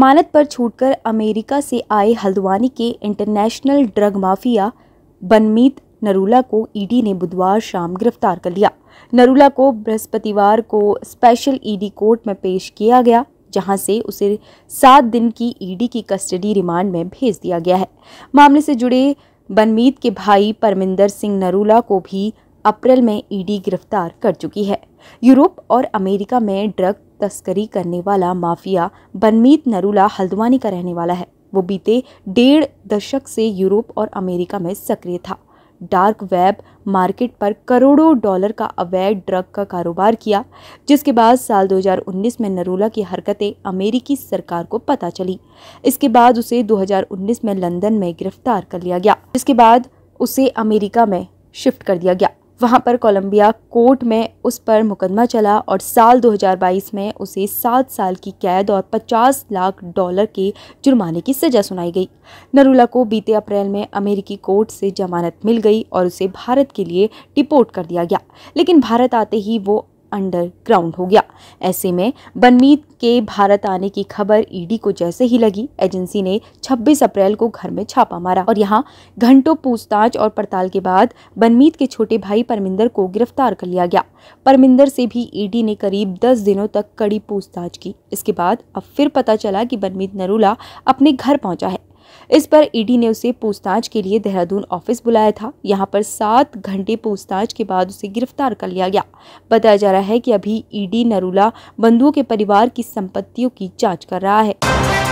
जमानत पर छूटकर अमेरिका से आए हल्द्वानी के international drug mafia Banmeet Narula को ईडी ने बुधवार शाम गिरफ्तार कर लिया नरूला को बृहस्पतिवार को स्पेशल ईडी कोर्ट में पेश किया गया जहां से उसे सात दिन की ईडी की कस्टडी रिमांड में भेज दिया गया है मामले से जुड़े बनमीत के भाई परमिंदर सिंह नरूला को भी अप्रैल में ईडी गिरफ्तार कर चुकी है यूरोप और अमेरिका में ड्रग तस्करी करने वाला माफिया बनमीत नरूला हल्द्वानी का रहने वाला है वो बीते डेढ़ दशक से यूरोप और अमेरिका में सक्रिय था डार्क वेब मार्केट पर करोड़ों डॉलर का अवैध ड्रग का कारोबार किया जिसके बाद साल 2019 में नरूला की हरकतें अमेरिकी सरकार को पता चली इसके बाद उसे 2019 में लंदन में गिरफ्तार कर लिया गया जिसके बाद उसे अमेरिका में शिफ्ट कर दिया गया वहाँ पर कोलंबिया कोर्ट में उस पर मुकदमा चला और साल 2022 में उसे सात साल की कैद और 50 लाख डॉलर के जुर्माने की सज़ा सुनाई गई नरूला को बीते अप्रैल में अमेरिकी कोर्ट से जमानत मिल गई और उसे भारत के लिए डिपोर्ट कर दिया गया लेकिन भारत आते ही वो अंडरग्राउंड हो गया ऐसे में बनमीत के भारत आने की खबर ईडी को जैसे ही लगी एजेंसी ने 26 अप्रैल को घर में छापा मारा और यहाँ घंटों पूछताछ और पड़ताल के बाद बनमीत के छोटे भाई परमिंदर को गिरफ्तार कर लिया गया परमिंदर से भी ईडी ने करीब 10 दिनों तक कड़ी पूछताछ की इसके बाद अब फिर पता चला कि बनमीत नरूला अपने घर पहुंचा है इस पर ईडी ने उसे पूछताछ के लिए देहरादून ऑफिस बुलाया था यहाँ पर सात घंटे पूछताछ के बाद उसे गिरफ्तार कर लिया गया बताया जा रहा है कि अभी ईडी नरूला बंधुओं के परिवार की संपत्तियों की जाँच कर रहा है